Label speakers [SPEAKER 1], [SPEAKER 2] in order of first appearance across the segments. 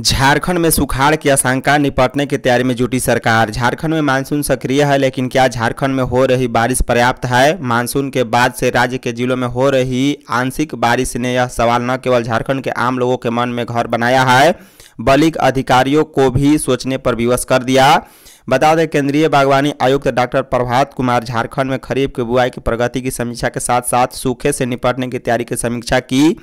[SPEAKER 1] झारखंड में सुखाड़ की आशंका निपटने की तैयारी में जुटी सरकार झारखंड में मानसून सक्रिय है लेकिन क्या झारखंड में हो रही बारिश पर्याप्त है मानसून के बाद से राज्य के जिलों में हो रही आंशिक बारिश ने यह सवाल न केवल झारखंड के आम लोगों के मन में घर बनाया है बल्कि अधिकारियों को भी सोचने पर विवश कर दिया बता दें केंद्रीय बागवानी आयुक्त डॉक्टर प्रभात कुमार झारखंड में खरीफ की बुआई की प्रगति की समीक्षा के साथ साथ सूखे से निपटने की तैयारी की समीक्षा की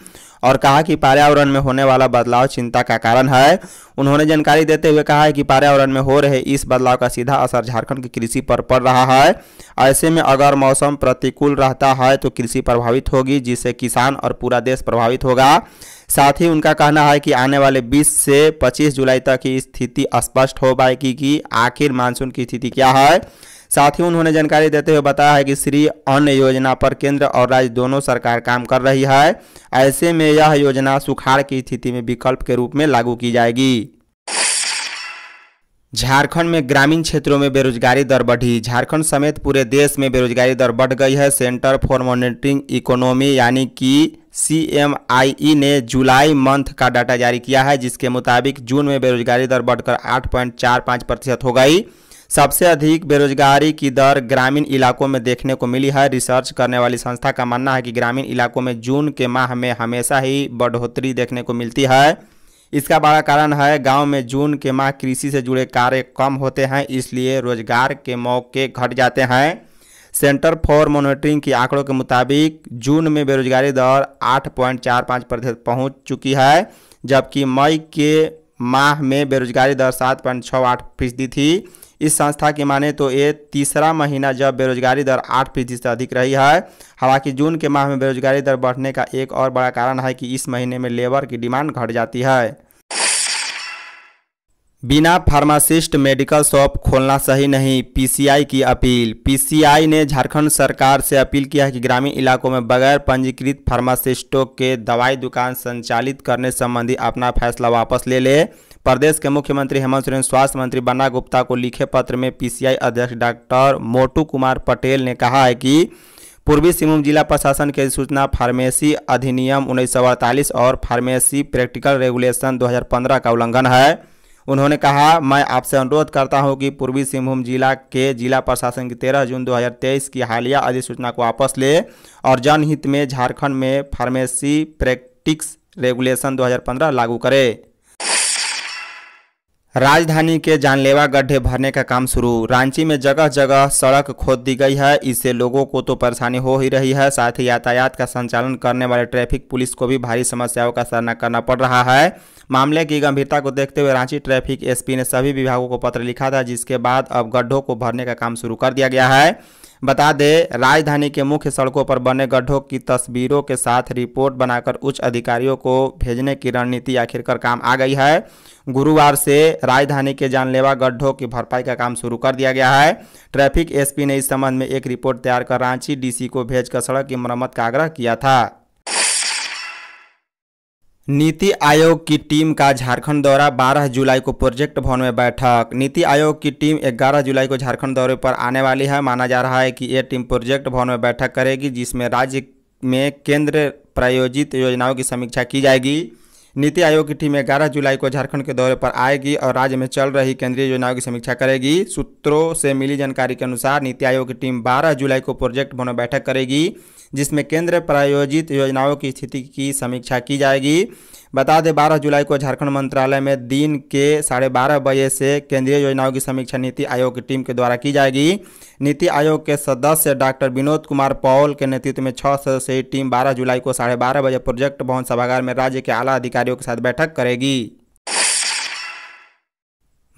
[SPEAKER 1] और कहा कि पर्यावरण में होने वाला बदलाव चिंता का कारण है उन्होंने जानकारी देते हुए कहा है कि पर्यावरण में हो रहे इस बदलाव का सीधा असर झारखंड की कृषि पर पड़ रहा है ऐसे में अगर मौसम प्रतिकूल रहता है तो कृषि प्रभावित होगी जिससे किसान और पूरा देश प्रभावित होगा साथ ही उनका कहना है कि आने वाले 20 से 25 जुलाई तक की स्थिति स्पष्ट हो पाएगी कि आखिर मानसून की स्थिति क्या है साथ ही उन्होंने जानकारी देते हुए बताया है कि श्री अन्न योजना पर केंद्र और राज्य दोनों सरकार काम कर रही है ऐसे में यह योजना सुखाड़ की स्थिति में विकल्प के रूप में लागू की जाएगी झारखंड में ग्रामीण क्षेत्रों में बेरोजगारी दर बढ़ी झारखंड समेत पूरे देश में बेरोजगारी दर बढ़ गई है सेंटर फॉर मॉनिटरिंग इकोनॉमी यानी कि सी ने जुलाई मंथ का डाटा जारी किया है जिसके मुताबिक जून में बेरोजगारी दर बढ़कर 8.45 प्रतिशत हो गई सबसे अधिक बेरोजगारी की दर ग्रामीण इलाकों में देखने को मिली है रिसर्च करने वाली संस्था का मानना है कि ग्रामीण इलाकों में जून के माह में हमेशा ही बढ़ोतरी देखने को मिलती है इसका बड़ा कारण है गांव में जून के माह कृषि से जुड़े कार्य कम होते हैं इसलिए रोजगार के मौके घट जाते हैं सेंटर फॉर मॉनिटरिंग के आंकड़ों के मुताबिक जून में बेरोजगारी दर 8.45 प्रतिशत पहुँच चुकी है जबकि मई के माह में बेरोजगारी दर 7.68 फीसदी थी इस संस्था की माने तो ये तीसरा महीना जब बेरोजगारी दर आठ फीसदी से अधिक रही है हालांकि जून के माह में बेरोजगारी दर बढ़ने का एक और बड़ा कारण है कि इस महीने में लेबर की डिमांड घट जाती है बिना फार्मासिस्ट मेडिकल शॉप खोलना सही नहीं पीसीआई की अपील पीसीआई ने झारखंड सरकार से अपील किया है कि ग्रामीण इलाकों में बगैर पंजीकृत फार्मासिस्टों के दवाई दुकान संचालित करने संबंधी अपना फैसला वापस ले ले प्रदेश के मुख्यमंत्री हेमंत सोरेन स्वास्थ्य मंत्री बन्ना गुप्ता को लिखे पत्र में पीसीआई अध्यक्ष डॉक्टर मोटू कुमार पटेल ने कहा है कि पूर्वी सिंहभूम जिला प्रशासन की अधिसूचना फार्मेसी अधिनियम उन्नीस और फार्मेसी प्रैक्टिकल रेगुलेशन 2015 का उल्लंघन है उन्होंने कहा मैं आपसे अनुरोध करता हूं कि पूर्वी सिंहभूम जिला के जिला प्रशासन की 13 जून 2023 की हालिया अधिसूचना को वापस ले और जनहित में झारखंड में फार्मेसी प्रैक्टिक्स रेगुलेशन 2015 लागू करें राजधानी के जानलेवा गड्ढे भरने का काम शुरू रांची में जगह जगह सड़क खोद दी गई है इससे लोगों को तो परेशानी हो ही रही है साथ ही यातायात का संचालन करने वाले ट्रैफिक पुलिस को भी भारी समस्याओं का सामना करना पड़ रहा है मामले की गंभीरता को देखते हुए रांची ट्रैफिक एसपी ने सभी विभागों को पत्र लिखा था जिसके बाद अब गड्ढों को भरने का काम शुरू कर दिया गया है बता दें राजधानी के मुख्य सड़कों पर बने गड्ढों की तस्वीरों के साथ रिपोर्ट बनाकर उच्च अधिकारियों को भेजने की रणनीति आखिरकार काम आ गई है गुरुवार से राजधानी के जानलेवा गड्ढों की भरपाई का काम शुरू कर दिया गया है ट्रैफिक एसपी ने इस संबंध में एक रिपोर्ट तैयार कर रांची डीसी को भेजकर सड़क की मरम्मत का आग्रह किया था नीति आयोग की टीम का झारखंड दौरा 12 जुलाई को प्रोजेक्ट भवन में बैठक नीति आयोग की टीम 11 जुलाई को झारखंड दौरे पर आने वाली है माना जा रहा है कि यह टीम प्रोजेक्ट भवन में बैठक करेगी जिसमें राज्य में केंद्र प्रायोजित योजनाओं की समीक्षा की जाएगी नीति आयोग की टीम ग्यारह जुलाई को झारखंड के दौरे पर आएगी और राज्य में चल रही केंद्रीय योजनाओं की समीक्षा करेगी सूत्रों से मिली जानकारी के अनुसार नीति आयोग की टीम 12 जुलाई को प्रोजेक्ट भवन बैठक करेगी जिसमें केंद्र प्रायोजित योजनाओं की स्थिति की समीक्षा की जाएगी बता दें बारह जुलाई को झारखंड मंत्रालय में दिन के साढ़े बारह बजे से केंद्रीय योजनाओं की समीक्षा नीति आयोग की टीम के द्वारा की जाएगी नीति आयोग के सदस्य डॉक्टर विनोद कुमार पौल के नेतृत्व में छः सदस्यीय टीम बारह जुलाई को साढ़े बारह बजे प्रोजेक्ट भवन सभागार में राज्य के आला अधिकारियों के साथ बैठक करेगी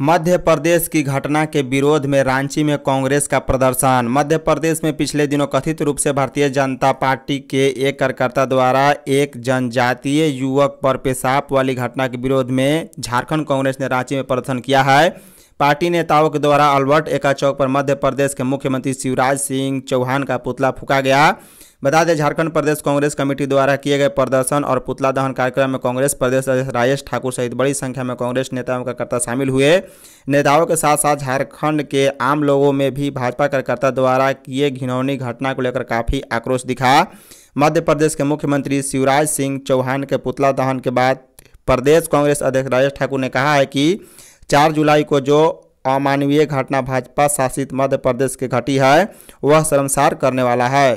[SPEAKER 1] मध्य प्रदेश की घटना के विरोध में रांची में कांग्रेस का प्रदर्शन मध्य प्रदेश में पिछले दिनों कथित रूप से भारतीय जनता पार्टी के एक कार्यकर्ता द्वारा एक जनजातीय युवक पर पेशाब वाली घटना के विरोध में झारखंड कांग्रेस ने रांची में प्रदर्शन किया है पार्टी नेताओं के द्वारा अल्बर्ट एका चौक पर मध्य प्रदेश के मुख्यमंत्री शिवराज सिंह चौहान का पुतला फूका गया बता दें झारखंड प्रदेश कांग्रेस कमेटी द्वारा किए गए प्रदर्शन और पुतला दहन कार्यक्रम में कांग्रेस प्रदेश अध्यक्ष राजेश ठाकुर सहित बड़ी संख्या में कांग्रेस नेता और कार्यकर्ता शामिल हुए नेताओं के साथ साथ झारखंड के आम लोगों में भी भाजपा कार्यकर्ता द्वारा किए घिनौनी घटना को लेकर काफ़ी आक्रोश दिखा मध्य प्रदेश के मुख्यमंत्री शिवराज सिंह चौहान के पुतला दहन के बाद प्रदेश कांग्रेस अध्यक्ष राजेश ठाकुर ने कहा है कि चार जुलाई को जो अमानवीय घटना भाजपा शासित मध्य प्रदेश के घटी है वह शर्मसार करने वाला है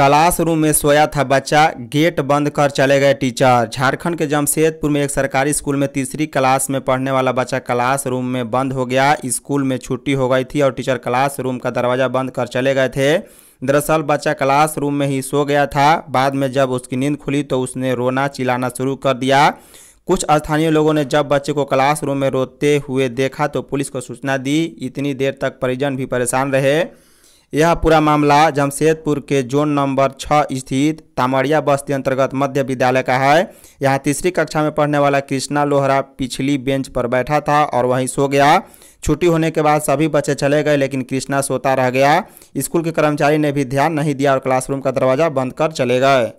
[SPEAKER 1] क्लासरूम में सोया था बच्चा गेट बंद कर चले गए टीचर झारखंड के जमशेदपुर में एक सरकारी स्कूल में तीसरी क्लास में पढ़ने वाला बच्चा क्लासरूम में बंद हो गया स्कूल में छुट्टी हो गई थी और टीचर क्लासरूम का दरवाज़ा बंद कर चले गए थे दरअसल बच्चा क्लासरूम में ही सो गया था बाद में जब उसकी नींद खुली तो उसने रोना चिलाना शुरू कर दिया कुछ स्थानीय लोगों ने जब बच्चे को क्लासरूम में रोते हुए देखा तो पुलिस को सूचना दी इतनी देर तक परिजन भी परेशान रहे यह पूरा मामला जमशेदपुर के जोन नंबर छः स्थित तामड़िया बस्ती अंतर्गत मध्य विद्यालय का है यहाँ तीसरी कक्षा में पढ़ने वाला कृष्णा लोहरा पिछली बेंच पर बैठा था और वहीं सो गया छुट्टी होने के बाद सभी बच्चे चले गए लेकिन कृष्णा सोता रह गया स्कूल के कर्मचारी ने भी ध्यान नहीं दिया और क्लासरूम का दरवाज़ा बंद कर चले गए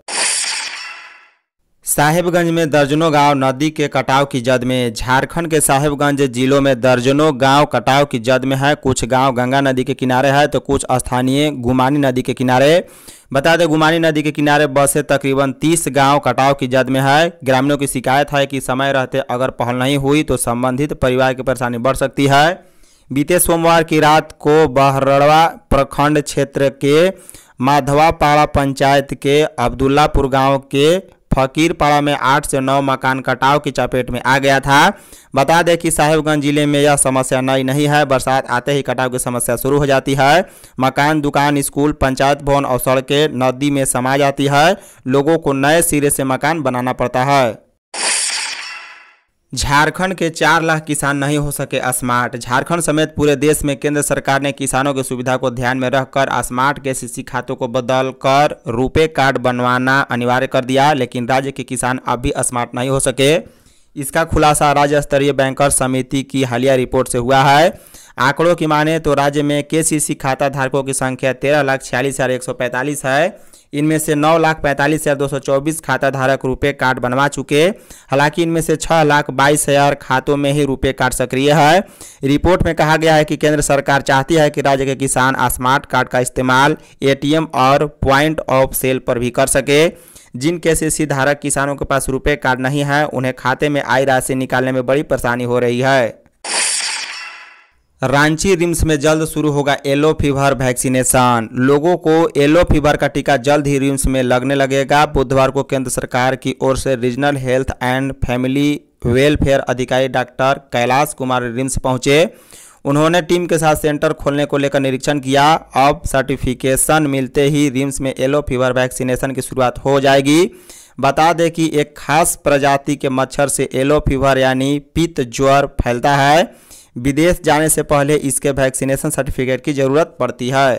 [SPEAKER 1] साहिबगंज में दर्जनों गांव नदी के कटाव की जद में झारखंड के साहिबगंज जिलों में दर्जनों गांव कटाव की जद में है कुछ गांव गंगा नदी के किनारे है तो कुछ स्थानीय गुमानी नदी के किनारे बता दें गुमानी नदी के किनारे बसे तकरीबन 30 गांव कटाव की जद में है ग्रामीणों की शिकायत है कि समय रहते अगर पहल नहीं हुई तो संबंधित परिवार की परेशानी बढ़ सकती है बीते सोमवार की रात को बहरड़वा प्रखंड क्षेत्र के माधवापाड़ा पंचायत के अब्दुल्लापुर गांव के फकीरपाड़ा में आठ से नौ मकान कटाव की चपेट में आ गया था बता दें कि साहेबगंज जिले में यह समस्या नई नहीं है बरसात आते ही कटाव की समस्या शुरू हो जाती है मकान दुकान स्कूल पंचायत भवन और सड़कें नदी में समा जाती है लोगों को नए सिरे से मकान बनाना पड़ता है झारखंड के चार लाख किसान नहीं हो सके स्मार्ट झारखंड समेत पूरे देश में केंद्र सरकार ने किसानों की सुविधा को ध्यान में रखकर स्मार्ट के सीसी खातों को बदल कर रुपे कार्ड बनवाना अनिवार्य कर दिया लेकिन राज्य के किसान अब भी स्मार्ट नहीं हो सके इसका खुलासा राज्य स्तरीय बैंकर समिति की हालिया रिपोर्ट से हुआ है आंकड़ों की माने तो राज्य में के खाता धारकों की संख्या तेरह लाख छियालीस हज़ार एक सौ पैंतालीस है इनमें से नौ लाख पैंतालीस हज़ार दो सौ चौबीस खाता धारक रुपये कार्ड बनवा चुके हालांकि इनमें से छः लाख बाईस हज़ार खातों में ही रुपये कार्ड सक्रिय है रिपोर्ट में कहा गया है कि केंद्र सरकार चाहती है कि राज्य के किसान स्मार्ट कार्ड का इस्तेमाल ए और प्वाइंट ऑफ सेल पर भी कर सके जिन केसीसी धारक किसानों के पास रुपए कार्ड नहीं है उन्हें खाते में आई राशि निकालने में बड़ी परेशानी हो रही है रांची रिम्स में जल्द शुरू होगा येलो फीवर वैक्सीनेशन लोगों को येलो फीवर का टीका जल्द ही रिम्स में लगने लगेगा बुधवार को केंद्र सरकार की ओर से regional health and family welfare अधिकारी डॉक्टर कैलाश कुमार रिम्स पहुंचे उन्होंने टीम के साथ सेंटर खोलने को लेकर निरीक्षण किया अब सर्टिफिकेशन मिलते ही रिम्स में येलो फीवर वैक्सीनेशन की शुरुआत हो जाएगी बता दें कि एक खास प्रजाति के मच्छर से येलो फीवर यानी पित्त ज्वर फैलता है विदेश जाने से पहले इसके वैक्सीनेशन सर्टिफिकेट की जरूरत पड़ती है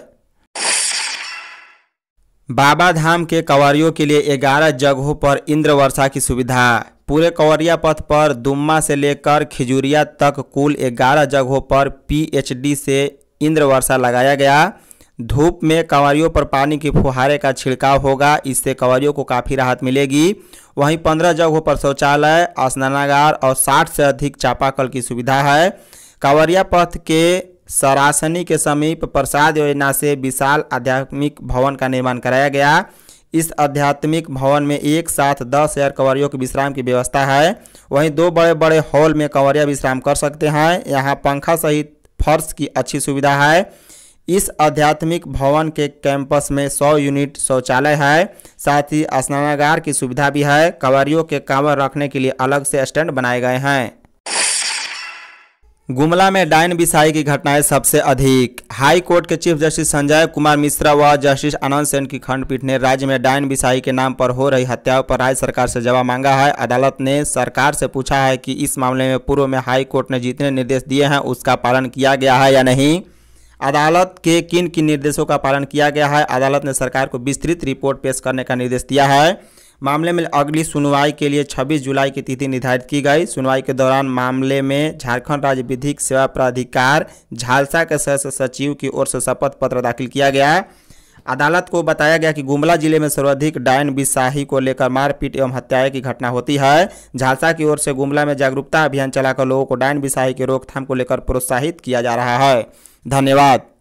[SPEAKER 1] बाबा धाम के कंवरियों के लिए 11 जगहों पर इंद्र वर्षा की सुविधा पूरे कंवरिया पथ पर दुम्मा से लेकर खिजुरिया तक कुल 11 जगहों पर पीएचडी से इंद्र वर्षा लगाया गया धूप में कंवरियों पर पानी की फुहारे का छिड़काव होगा इससे कंवरियों को काफ़ी राहत मिलेगी वहीं पंद्रह जगहों पर शौचालय स्नानागार और साठ से अधिक चापाकल की सुविधा है कावरिया पथ के सरासनी के समीप प्रसाद योजना से विशाल आध्यात्मिक भवन का निर्माण कराया गया इस आध्यात्मिक भवन में एक साथ दस हजार कंवरियों के विश्राम की व्यवस्था है वहीं दो बड़े बड़े हॉल में कंवरिया विश्राम कर सकते हैं यहाँ पंखा सहित फर्श की अच्छी सुविधा है इस आध्यात्मिक भवन के कैंपस में 100 यूनिट शौचालय है साथ ही स्नानागार की सुविधा भी है कंवरियों के कांवर रखने के लिए अलग से स्टैंड बनाए गए हैं गुमला में डायन बिसाई की घटनाएं सबसे अधिक हाई कोर्ट के चीफ जस्टिस संजय कुमार मिश्रा व जस्टिस आनंद सेन की खंडपीठ ने राज्य में डायन बिसाई के नाम पर हो रही हत्याओं पर राज्य सरकार से जवाब मांगा है अदालत ने सरकार से पूछा है कि इस मामले में पूर्व में हाई कोर्ट ने जितने निर्देश दिए हैं उसका पालन किया गया है या नहीं अदालत के किन किन निर्देशों का पालन किया गया है अदालत ने सरकार को विस्तृत रिपोर्ट पेश करने का निर्देश दिया है मामले में अगली सुनवाई के लिए 26 जुलाई की तिथि निर्धारित की गई सुनवाई के दौरान मामले में झारखंड राज्य विधिक सेवा प्राधिकार झालसा के सदस्य सचिव की ओर से शपथ पत्र दाखिल किया गया अदालत को बताया गया कि गुमला जिले में सर्वाधिक डायन बिसाही को लेकर मारपीट एवं हत्याएं की घटना होती है झालसा की ओर से गुमला में जागरूकता अभियान चलाकर लोगों को डायन बिसाही की रोकथाम को लेकर प्रोत्साहित किया जा रहा है धन्यवाद